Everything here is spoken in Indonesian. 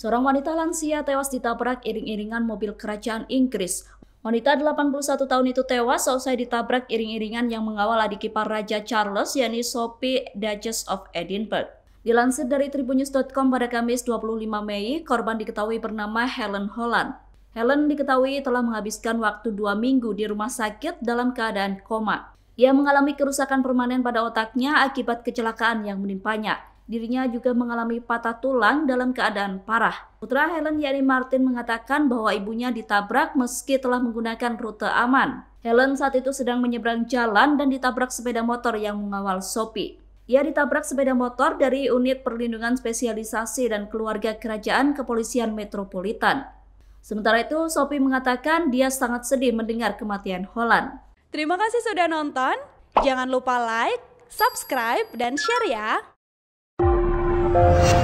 Seorang wanita lansia tewas ditabrak iring-iringan mobil kerajaan Inggris. Wanita 81 tahun itu tewas selesai ditabrak iring-iringan yang mengawal adik ipar Raja Charles, yakni Sophie, Duchess of Edinburgh. Dilansir dari tribunews.com pada Kamis 25 Mei, korban diketahui bernama Helen Holland. Helen diketahui telah menghabiskan waktu dua minggu di rumah sakit dalam keadaan koma. Ia mengalami kerusakan permanen pada otaknya akibat kecelakaan yang menimpanya. Dirinya juga mengalami patah tulang dalam keadaan parah. Putra Helen yakni Martin mengatakan bahwa ibunya ditabrak meski telah menggunakan rute aman. Helen saat itu sedang menyeberang jalan dan ditabrak sepeda motor yang mengawal Sophie. Ia ditabrak sepeda motor dari unit perlindungan spesialisasi dan keluarga kerajaan kepolisian metropolitan. Sementara itu, Sophie mengatakan dia sangat sedih mendengar kematian Holland. Terima kasih sudah nonton. Jangan lupa like, subscribe, dan share ya. Thank you.